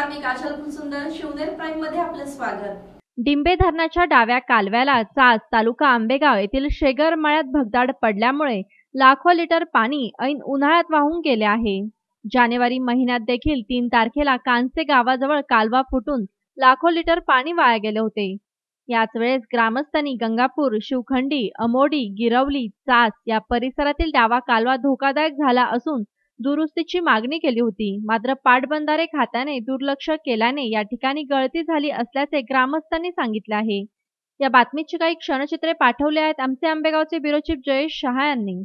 नमस्कार मी फुलसुंदर शिवनेर प्राईम मध्ये आपलं स्वागत डिंबे धरणाच्या डाव्या कालव्याला चास तालुका आंबेगाव येथील शेगर मळ्यात भगदाड पडल्यामुळे लाखो लिटर पाणी ऐन उन्हाळ्यात वाहून गेले आहे जानेवारी महिन्यात देखील तीन तारखेला कांसे गावाजवळ कालवा फुटून लाखो लिटर पाणी वाया गेले होते याच वेळेस ग्रामस्थांनी गंगापूर शिवखंडी अमोडी गिरवली चास या परिसरातील डावा कालवा धोकादायक झाला असून दुरुस्तीची मागणी केली होती मात्र पाटबंधारे खात्याने दुर्लक्ष केल्याने या ठिकाणी गळती झाली असल्याचे ग्रामस्थांनी सांगितले आहे या बातमीची काही क्षणचित्रे पाठवले आहेत आमचे आंबेगावचे ब्युरो चीफ जयेश शहा यांनी